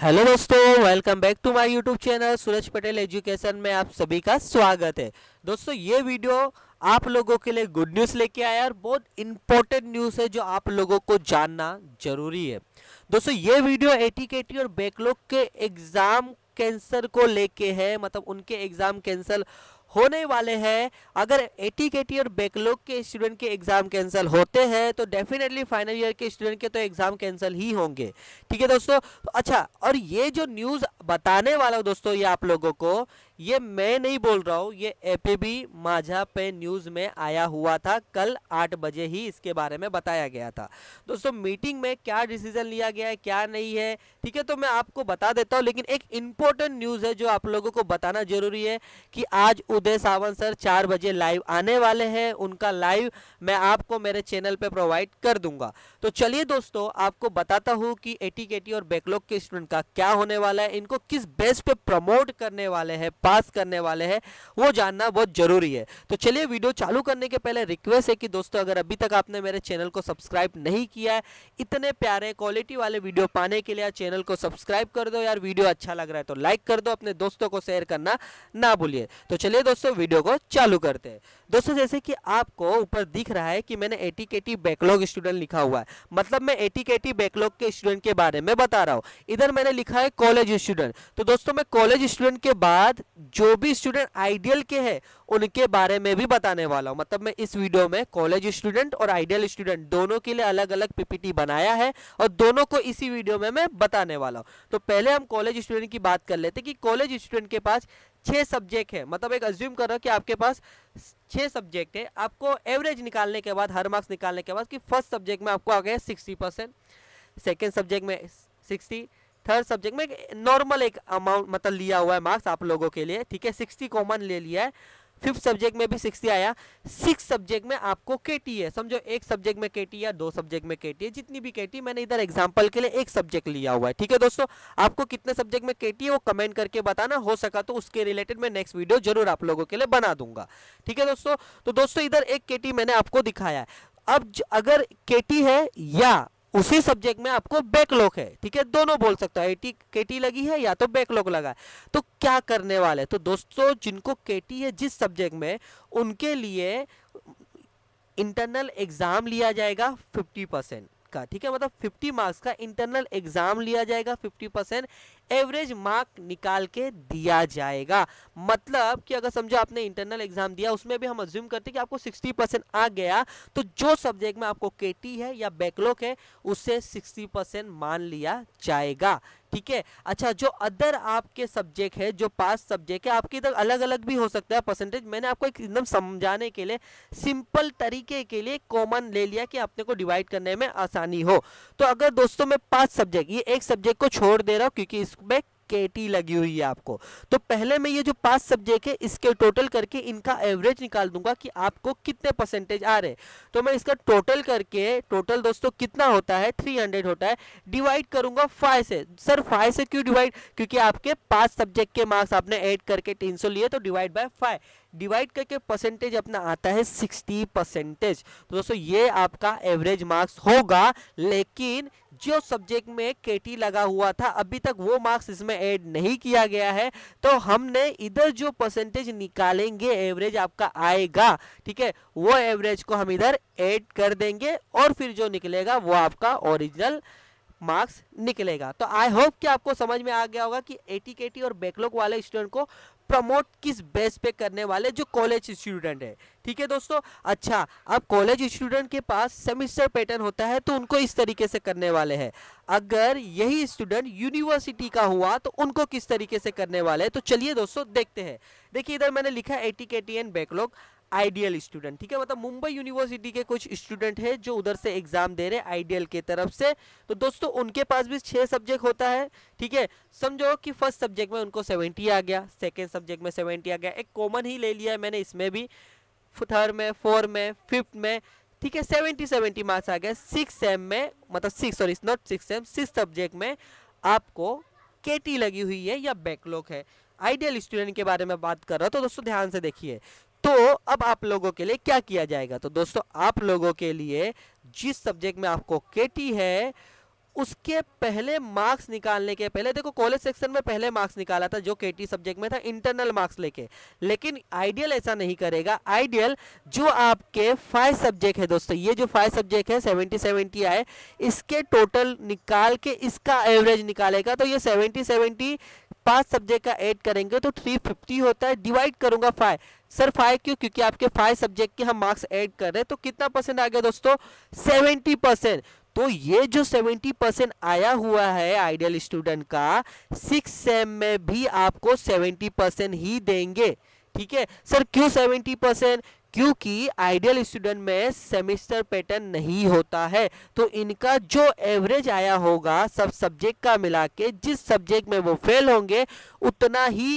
hello दोस्तों welcome back to my YouTube channel Suraj Patel education में आप सभी का स्वागत है दोस्तों ये वीडियो आप लोगों के लिए गुड न्यूज़ लेके आया और बहुत इंपॉर्टेंट न्यूज़ है जो आप लोगों को जानना जरूरी है दोस्तों ये वीडियो एटीकेटी और बैकलॉग के एग्ज़ाम कैंसर को लेके है मतलब उनके एग्ज़ाम कैंसल होने वाले हैं अगर एटी और बैकलॉग के स्टूडेंट के एग्ज़ाम कैंसिल होते हैं तो डेफिनेटली फाइनल ईयर के स्टूडेंट के तो एग्ज़ाम कैंसिल ही होंगे ठीक है दोस्तों अच्छा और ये जो न्यूज़ बताने वाला हूँ दोस्तों ये आप लोगों को ये मैं नहीं बोल रहा हूँ ये एपीबी माझा पे न्यूज़ में आया हुआ था कल आठ बजे ही इसके बारे में बताया गया था दोस्तों मीटिंग में क्या डिसीजन लिया गया है क्या नहीं है ठीक है तो मैं आपको बता देता हूँ लेकिन एक इम्पोर्टेंट न्यूज़ है जो आप लोगों को बताना जरूरी है कि आज उदय सावंत सर चार बजे लाइव आने वाले हैं उनका लाइव मैं आपको मेरे चैनल पर प्रोवाइड कर दूंगा तो चलिए दोस्तों आपको बताता हूँ कि टी और बैकलॉग के स्टूडेंट का क्या होने वाला है इनको किस बेस पे प्रमोट करने वाले हैं पास करने वाले हैं वो जानना बहुत ज़रूरी है तो चलिए वीडियो चालू करने के पहले रिक्वेस्ट है कि दोस्तों अगर अभी तक आपने मेरे चैनल को सब्सक्राइब नहीं किया है इतने प्यारे क्वालिटी वाले वीडियो पाने के लिए चैनल को सब्सक्राइब कर दो यार वीडियो अच्छा लग रहा है तो लाइक कर दो अपने दोस्तों को शेयर करना ना भूलिए तो चलिए दोस्तों वीडियो को चालू करते हैं दोस्तों जैसे कि आपको ऊपर दिख रहा है कि मैंने एटीकेटी बैकलॉग स्टूडेंट लिखा हुआ है मतलब मैं एटीकेटी बैकलॉग के स्टूडेंट के बारे में बता रहा हूँ इधर मैंने लिखा है कॉलेज स्टूडेंट तो दोस्तों मैं कॉलेज स्टूडेंट के बाद जो भी स्टूडेंट आइडियल के हैं उनके बारे में भी बताने वाला हूँ मतलब मैं इस वीडियो में कॉलेज स्टूडेंट और आइडियल स्टूडेंट दोनों के लिए अलग अलग पीपीटी बनाया है और दोनों को इसी वीडियो में मैं बताने वाला हूँ तो पहले हम कॉलेज स्टूडेंट की बात कर लेते कि कॉलेज स्टूडेंट के पास छः सब्जेक्ट है मतलब एक अज्यूम कर रहा कि आपके पास छः सब्जेक्ट है आपको एवरेज निकालने के बाद हर मार्क्स निकालने के बाद कि फर्स्ट सब्जेक्ट में आपको आ गया सिक्सटी परसेंट सेकेंड सब्जेक्ट में सिक्सटी थर्ड सब्जेक्ट में नॉर्मल एक अमाउंट मतलब लिया हुआ है मार्क्स आप लोगों के लिए ठीक है सिक्सटी कॉमन ले लिया है फिफ्थ सब्जेक्ट में भी सिक्सटी आया सिक्स सब्जेक्ट में आपको के टी है समझो एक सब्जेक्ट में के टी या दो सब्जेक्ट में के टी है जितनी भी के टी मैंने इधर एग्जाम्पल के लिए एक सब्जेक्ट लिया हुआ है ठीक है दोस्तों आपको कितने सब्जेक्ट में के टी है वो कमेंट करके बताना हो सका तो उसके रिलेटेड मैं नेक्स्ट वीडियो जरूर आप लोगों के लिए बना दूंगा ठीक है दोस्तों तो दोस्तों इधर एक के मैंने आपको दिखाया है अब अगर के है या उसी सब्जेक्ट में आपको बैकलॉग है ठीक है दोनों बोल सकते हैं एटी केटी लगी है या तो बैकलॉग लगा है तो क्या करने वाले तो दोस्तों जिनको केटी है जिस सब्जेक्ट में उनके लिए इंटरनल एग्जाम लिया जाएगा फिफ्टी परसेंट का ठीक है मतलब 50 मार्क्स का इंटरनल एग्जाम लिया जाएगा 50 परसेंट एवरेज मार्क निकाल के दिया जाएगा मतलब कि अगर समझो आपने इंटरनल एग्जाम दिया उसमें भी हम अज्यूम करते हैं कि आपको 60 परसेंट आ गया तो जो सब्जेक्ट में आपको केटी है या बैकलॉग है उससे 60 परसेंट मान लिया जाएगा ठीक है अच्छा जो अदर आपके सब्जेक्ट है जो पास सब्जेक्ट है आपके इधर अलग अलग भी हो सकता है परसेंटेज मैंने आपको एकदम समझाने के लिए सिंपल तरीके के लिए कॉमन ले लिया कि अपने को डिवाइड करने में आसानी हो तो अगर दोस्तों मैं पांच सब्जेक्ट ये एक सब्जेक्ट को छोड़ दे रहा हूँ क्योंकि इस टास्क में केटी लगी हुई है आपको तो पहले मैं ये जो पांच सब्जेक्ट है इसके टोटल करके इनका एवरेज निकाल दूंगा कि आपको कितने परसेंटेज आ रहे तो मैं इसका टोटल करके टोटल दोस्तों कितना होता है 300 होता है डिवाइड करूंगा फाइव से सर फाइव से क्यों डिवाइड क्योंकि आपके पांच सब्जेक्ट के मार्क्स आपने एड करके 300 लिए तो डिवाइड बाय फाइव डिवाइड करके परसेंटेज अपना आता है सिक्सटी परसेंटेज तो दोस्तों ये आपका एवरेज मार्क्स होगा लेकिन जो सब्जेक्ट में केटी लगा हुआ था अभी तक वो मार्क्स इसमें ऐड नहीं किया गया है तो हमने इधर जो परसेंटेज निकालेंगे एवरेज आपका आएगा ठीक है वो एवरेज को हम इधर ऐड कर देंगे और फिर जो निकलेगा वो आपका ओरिजिनल मार्क्स निकलेगा तो आई होप कि आपको समझ में आ गया होगा कि एटीकेटी और बैकलॉग वाले स्टूडेंट को प्रमोट किस बेस पे करने वाले जो कॉलेज स्टूडेंट है ठीक है दोस्तों अच्छा अब कॉलेज स्टूडेंट के पास सेमिस्टर पैटर्न होता है तो उनको इस तरीके से करने वाले हैं अगर यही स्टूडेंट यूनिवर्सिटी का हुआ तो उनको किस तरीके से करने वाले हैं तो चलिए दोस्तों देखते हैं देखिए इधर मैंने लिखा A T K T and backlog ideal student ठीक है मतलब मुंबई यूनिवर्सिटी के कुछ स्टूडेंट है जो उधर से एग्जाम दे रहे आइडियल के तरफ से तो दोस्तों उनके पास भी छः सब्जेक्ट होता है ठीक है समझो कि फर्स्ट सब्जेक्ट में उनको सेवेंटी आ गया सेकेंड सब्जेक्ट में सेवेंटी आ गया एक कॉमन ही ले लिया है मैंने इसमें भी थर्ड में फोर्थ में फिफ्थ में ठीक है सेवेंटी सेवेंटी मार्क्स आ गया सिक्स सेम में मतलब six sorry not six sem six subject में आपको के लगी हुई है या बैकलॉग है आइडियल स्टूडेंट के बारे में बात कर रहा हूँ तो दोस्तों ध्यान से देखिए तो अब आप लोगों के लिए क्या किया जाएगा तो दोस्तों आप लोगों के लिए जिस सब्जेक्ट में आपको केटी है उसके पहले मार्क्स निकालने के पहले देखो कॉलेज सेक्शन में पहले मार्क्स निकाला था जो केटी सब्जेक्ट में था इंटरनल मार्क्स लेके लेकिन आइडियल ऐसा नहीं करेगा आइडियल जो आपके फाइव सब्जेक्ट है दोस्तों ये जो फाइव सब्जेक्ट है सेवेंटी सेवेंटी आए इसके टोटल निकाल के इसका एवरेज निकालेगा तो ये सेवेंटी सेवेंटी पांच सब्जेक्ट का एड करेंगे तो थ्री फिफ्टी होता है डिवाइड करूंगा फाइव सर फाइव क्यों क्योंकि आपके फाइव सब्जेक्ट के हम मार्क्स ऐड कर रहे हैं तो कितना परसेंट आ गया दोस्तों सेवेंटी परसेंट तो ये जो सेवेंटी परसेंट आया हुआ है आइडियल स्टूडेंट का सिक्स सेम में भी आपको सेवेंटी परसेंट ही देंगे ठीक है सर क्यों सेवेंटी परसेंट क्योंकि आइडियल स्टूडेंट में सेमेस्टर पैटर्न नहीं होता है तो इनका जो एवरेज आया होगा सब सब्जेक्ट का मिला के जिस सब्जेक्ट में वो फेल होंगे उतना ही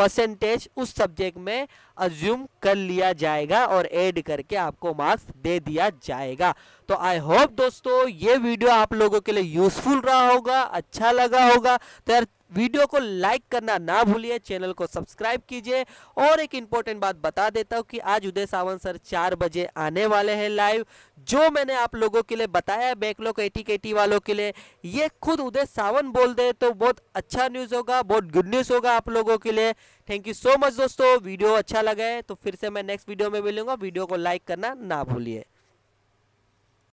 परसेंटेज उस सब्जेक्ट में अज्यूम कर लिया जाएगा और ऐड करके आपको मार्क्स दे दिया जाएगा तो आई होप दोस्तों ये वीडियो आप लोगों के लिए यूज़फुल रहा होगा अच्छा लगा होगा तो यार वीडियो को लाइक करना ना भूलिए चैनल को सब्सक्राइब कीजिए और एक इंपॉर्टेंट बात बता देता हूँ कि आज उदय सावंत सर चार बजे आने वाले हैं लाइव जो मैंने आप लोगों के लिए बताया बैकलॉग एटी केटी वालों के लिए ये खुद उदय सावंत बोल दे तो बहुत अच्छा न्यूज़ होगा बहुत गुड न्यूज़ होगा आप लोगों के लिए थैंक यू सो मच दोस्तों वीडियो अच्छा लगा है तो फिर से मैं नेक्स्ट वीडियो में मिलूंगा वीडियो को लाइक करना ना भूलिए